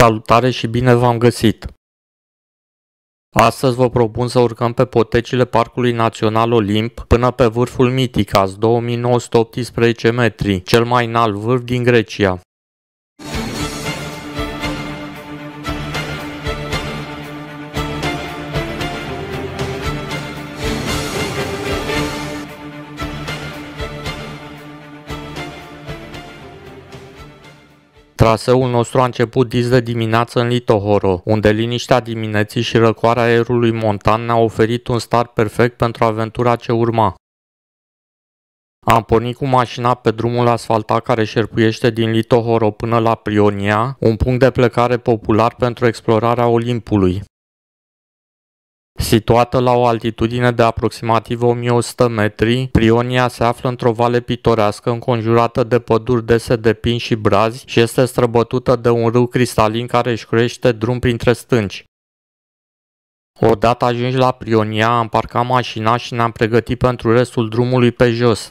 Salutare și bine v-am găsit! Astăzi vă propun să urcăm pe potecile Parcului Național Olimp până pe vârful Miticas, 2918 metri, cel mai înalt vârf din Grecia. Traseul nostru a început dis de dimineață în Litohoro, unde liniștea dimineții și răcoarea aerului montan ne-a oferit un start perfect pentru aventura ce urma. Am pornit cu mașina pe drumul asfaltat care șerpuiește din Litohoro până la Prionia, un punct de plecare popular pentru explorarea Olimpului. Situată la o altitudine de aproximativ 1100 metri, Prionia se află într-o vale pitorească înconjurată de păduri dese de pin și brazi și este străbătută de un râu cristalin care își crește drum printre stânci. Odată ajungi la Prionia, am parcat mașina și ne-am pregătit pentru restul drumului pe jos.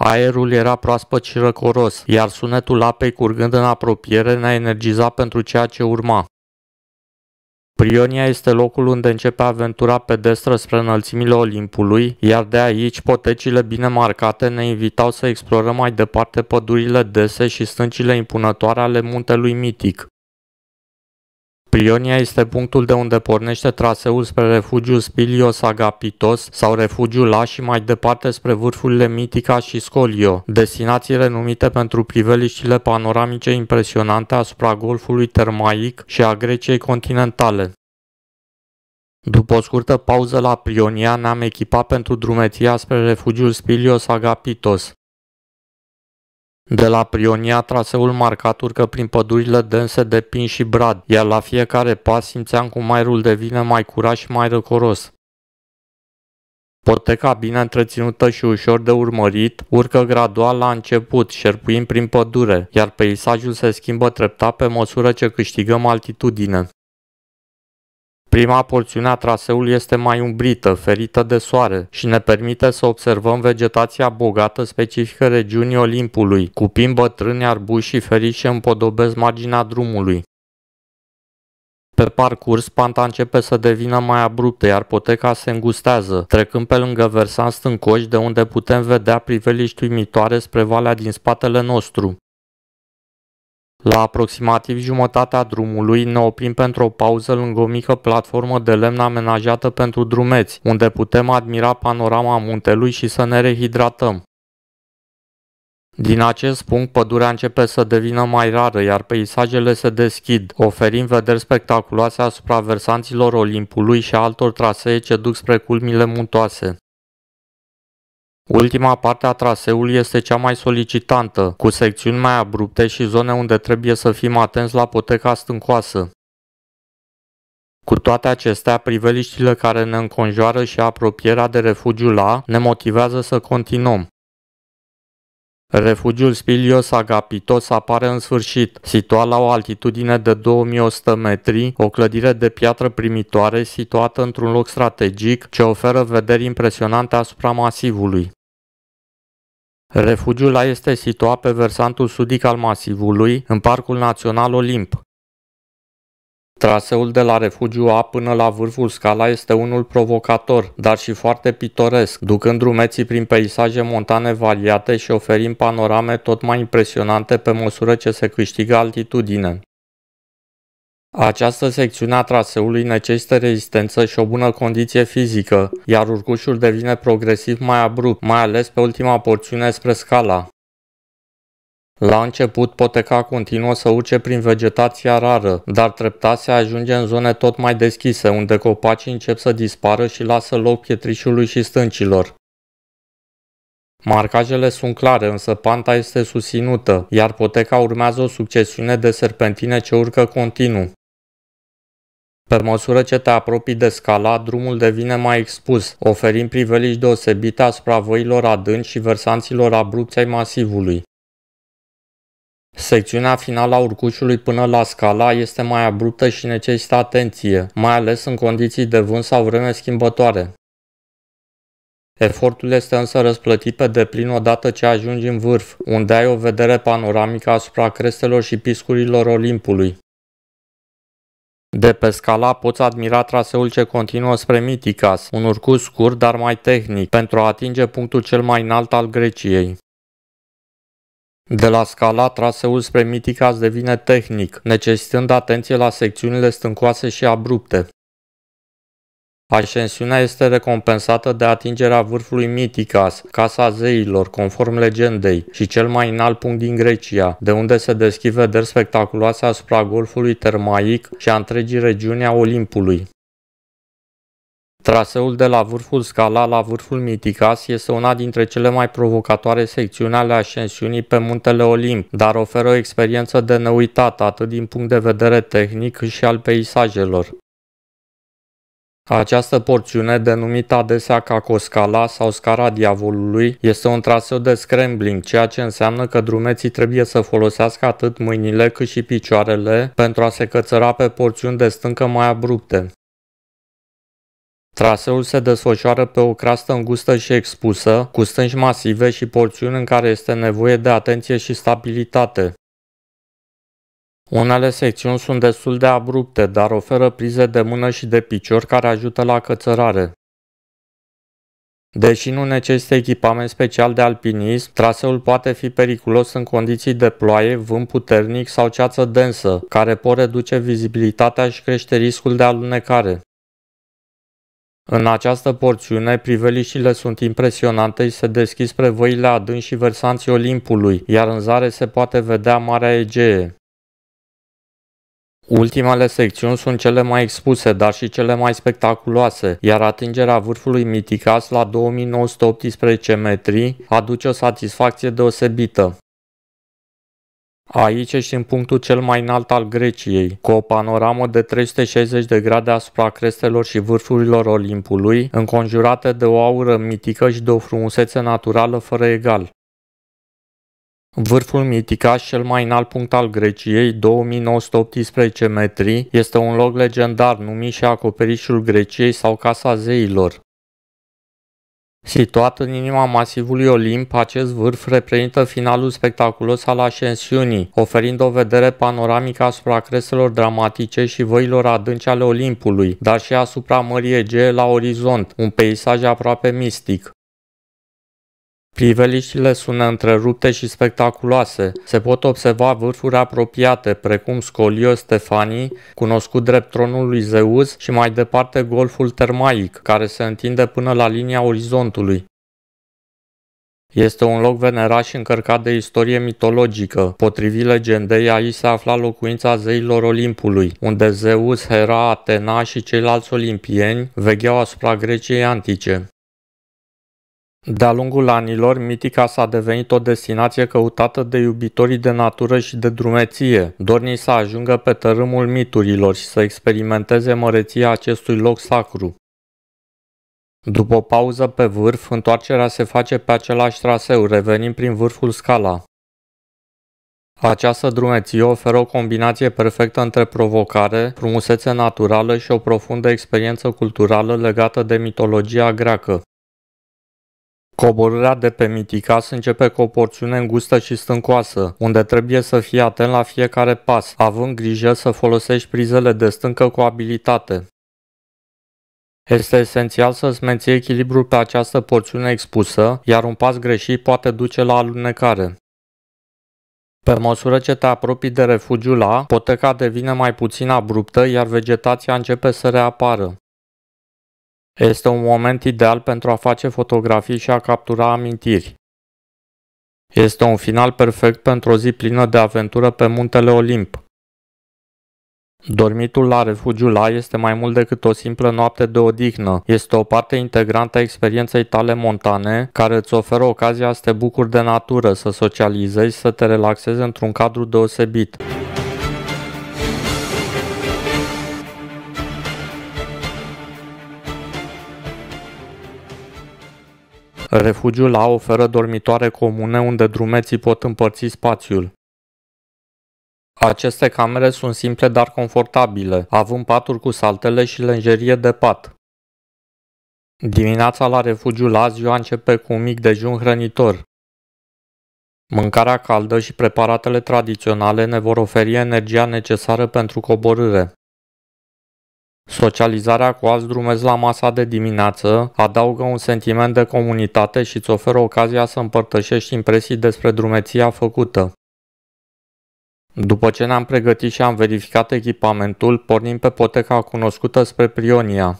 Aerul era proaspăt și răcoros, iar sunetul apei curgând în apropiere ne-a energizat pentru ceea ce urma. Prionia este locul unde începe aventura pedestră spre înălțimile Olimpului, iar de aici potecile bine marcate ne invitau să explorăm mai departe pădurile dese și stâncile impunătoare ale muntelui mitic. Prionia este punctul de unde pornește traseul spre refugiul Spilios Agapitos sau refugiul La și mai departe spre vârfurile Mitica și Scolio, destinații renumite pentru priveliștile panoramice impresionante asupra golfului termaic și a Greciei continentale. După o scurtă pauză la Prionia, ne-am echipat pentru drumeția spre refugiul Spilios Agapitos. De la Prionia traseul marcat urcă prin pădurile dense de pin și brad, iar la fiecare pas simțeam cum aerul devine mai curat și mai răcoros. Poteca bine întreținută și ușor de urmărit urcă gradual la început, șerpuind prin pădure, iar peisajul se schimbă treptat pe măsură ce câștigăm altitudine. Prima porțiune a traseului este mai umbrită, ferită de soare și ne permite să observăm vegetația bogată specifică regiunii Olimpului, cu pin bătrâni, arbuși și ferice împodobesc marginea drumului. Pe parcurs, panta începe să devină mai abruptă, iar poteca se îngustează, trecând pe lângă versant stâncoși de unde putem vedea priveliști uimitoare spre valea din spatele nostru. La aproximativ jumătatea drumului ne oprim pentru o pauză lângă o mică platformă de lemn amenajată pentru drumeți, unde putem admira panorama muntelui și să ne rehidratăm. Din acest punct, pădurea începe să devină mai rară, iar peisajele se deschid, oferind vederi spectaculoase asupra versanților Olimpului și altor trasee ce duc spre culmile muntoase. Ultima parte a traseului este cea mai solicitantă, cu secțiuni mai abrupte și zone unde trebuie să fim atenți la poteca stâncoasă. Cu toate acestea, priveliștile care ne înconjoară și apropierea de refugiu la ne motivează să continuăm. Refugiul Spilios Agapitos apare în sfârșit, situat la o altitudine de 2100 metri, o clădire de piatră primitoare situată într-un loc strategic ce oferă vederi impresionante asupra masivului. Refugiul A este situat pe versantul sudic al masivului, în Parcul Național Olimp. Traseul de la refugiu A până la vârful Scala este unul provocator, dar și foarte pitoresc, ducând drumeții prin peisaje montane variate și oferind panorame tot mai impresionante pe măsură ce se câștigă altitudine. Această secțiune a traseului necesită rezistență și o bună condiție fizică, iar urcușul devine progresiv mai abrupt, mai ales pe ultima porțiune spre scala. La început, poteca continuă să urce prin vegetația rară, dar treptat se ajunge în zone tot mai deschise, unde copacii încep să dispară și lasă loc pietrișului și stâncilor. Marcajele sunt clare, însă panta este susținută, iar poteca urmează o succesiune de serpentine ce urcă continuu. Pe măsură ce te apropii de scala, drumul devine mai expus, oferind priveliști deosebite asupra văilor adânci și versanților abrupți ai masivului. Secțiunea finală a urcușului până la scala este mai abruptă și necesită atenție, mai ales în condiții de vânt sau vreme schimbătoare. Efortul este însă răsplătit pe deplin odată ce ajungi în vârf, unde ai o vedere panoramică asupra crestelor și piscurilor Olimpului. De pe scala poți admira traseul ce continuă spre Miticas, un urcus scurt dar mai tehnic, pentru a atinge punctul cel mai înalt al Greciei. De la scala, traseul spre Mitica devine tehnic, necesitând atenție la secțiunile stâncoase și abrupte. Ascensiunea este recompensată de atingerea vârfului Miticas, Casa Zeilor, conform legendei, și cel mai înalt punct din Grecia, de unde se deschid vederi spectaculoase asupra golfului termaic și a întregii regiuni a Olimpului. Traseul de la vârful Scala la vârful Miticas este una dintre cele mai provocatoare secțiuni ale ascensiunii pe muntele Olimp, dar oferă o experiență de neuitat atât din punct de vedere tehnic cât și al peisajelor. Această porțiune, denumită adesea Cacoscala sau Scara Diavolului, este un traseu de scrambling, ceea ce înseamnă că drumeții trebuie să folosească atât mâinile cât și picioarele pentru a se cățăra pe porțiuni de stâncă mai abrupte. Traseul se desfășoară pe o crastă îngustă și expusă, cu stânci masive și porțiuni în care este nevoie de atenție și stabilitate. Unele secțiuni sunt destul de abrupte, dar oferă prize de mână și de picior care ajută la cățărare. Deși nu necesită echipament special de alpinism, traseul poate fi periculos în condiții de ploaie, vânt puternic sau ceață densă, care pot reduce vizibilitatea și crește riscul de alunecare. În această porțiune, priveliștile sunt impresionante și se deschid spre văile adânci și versanții Olimpului, iar în zare se poate vedea Marea Egee. Ultimele secțiuni sunt cele mai expuse, dar și cele mai spectaculoase, iar atingerea vârfului Miticas la 2918 metri aduce o satisfacție deosebită. Aici ești în punctul cel mai înalt al Greciei, cu o panoramă de 360 de grade asupra crestelor și vârfurilor Olimpului, înconjurată de o aură mitică și de o frumusețe naturală fără egal. Vârful Miticaș, cel mai înalt punct al Greciei, 2918 metri, este un loc legendar numit și acoperișul Greciei sau Casa Zeilor. Situat în inima masivului Olimp, acest vârf reprezintă finalul spectaculos al ascensiunii, oferind o vedere panoramică asupra creselor dramatice și văilor adânci ale Olimpului, dar și asupra Mării Ege la orizont, un peisaj aproape mistic. Priveliștile sunt întrerupte și spectaculoase. Se pot observa vârfuri apropiate, precum Scolio Stefanii, cunoscut drept tronul lui Zeus, și mai departe golful termaic, care se întinde până la linia orizontului. Este un loc venerat și încărcat de istorie mitologică. Potrivit legendei, aici se afla locuința zeilor Olimpului, unde Zeus, Hera, Atena și ceilalți olimpieni vegheau asupra Greciei antice. De-a lungul anilor, Mitica s-a devenit o destinație căutată de iubitorii de natură și de drumeție, dorni să ajungă pe tărâmul miturilor și să experimenteze măreția acestui loc sacru. După o pauză pe vârf, întoarcerea se face pe același traseu, revenind prin vârful Scala. Această drumeție oferă o combinație perfectă între provocare, frumusețe naturală și o profundă experiență culturală legată de mitologia greacă. Coborârea de pe Miticas începe cu o porțiune îngustă și stâncoasă, unde trebuie să fii atent la fiecare pas, având grijă să folosești prizele de stâncă cu abilitate. Este esențial să-ți menții echilibrul pe această porțiune expusă, iar un pas greșit poate duce la alunecare. Pe măsură ce te apropii de refugiul A, poteca devine mai puțin abruptă, iar vegetația începe să reapară. Este un moment ideal pentru a face fotografii și a captura amintiri. Este un final perfect pentru o zi plină de aventură pe muntele Olimp. Dormitul la refugiu la este mai mult decât o simplă noapte de odihnă. Este o parte integrantă a experienței tale montane, care îți oferă ocazia să te bucuri de natură, să socializezi, să te relaxezi într-un cadru deosebit. Refugiul A oferă dormitoare comune unde drumeții pot împărți spațiul. Aceste camere sunt simple, dar confortabile, având paturi cu saltele și lenjerie de pat. Dimineața la refugiul azi, ziua începe cu un mic dejun hrănitor. Mâncarea caldă și preparatele tradiționale ne vor oferi energia necesară pentru coborâre. Socializarea cu alți drumeți la masa de dimineață adaugă un sentiment de comunitate și îți oferă ocazia să împărtășești impresii despre drumeția făcută. După ce ne-am pregătit și am verificat echipamentul, pornim pe poteca cunoscută spre Prionia.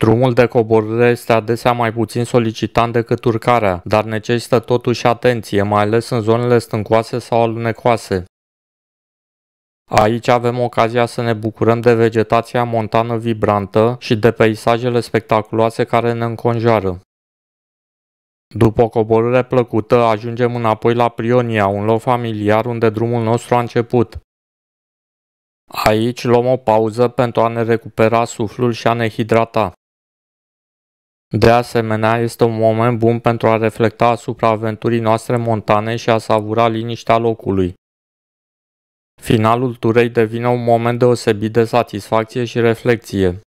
Drumul de coborâre este adesea mai puțin solicitant decât urcarea, dar necesită totuși atenție, mai ales în zonele stâncoase sau alunecoase. Aici avem ocazia să ne bucurăm de vegetația montană vibrantă și de peisajele spectaculoase care ne înconjoară. După o coborâre plăcută, ajungem înapoi la Prionia, un loc familiar unde drumul nostru a început. Aici luăm o pauză pentru a ne recupera suflul și a ne hidrata. De asemenea, este un moment bun pentru a reflecta asupra aventurii noastre montane și a savura liniștea locului. Finalul turei devine un moment deosebit de satisfacție și reflecție.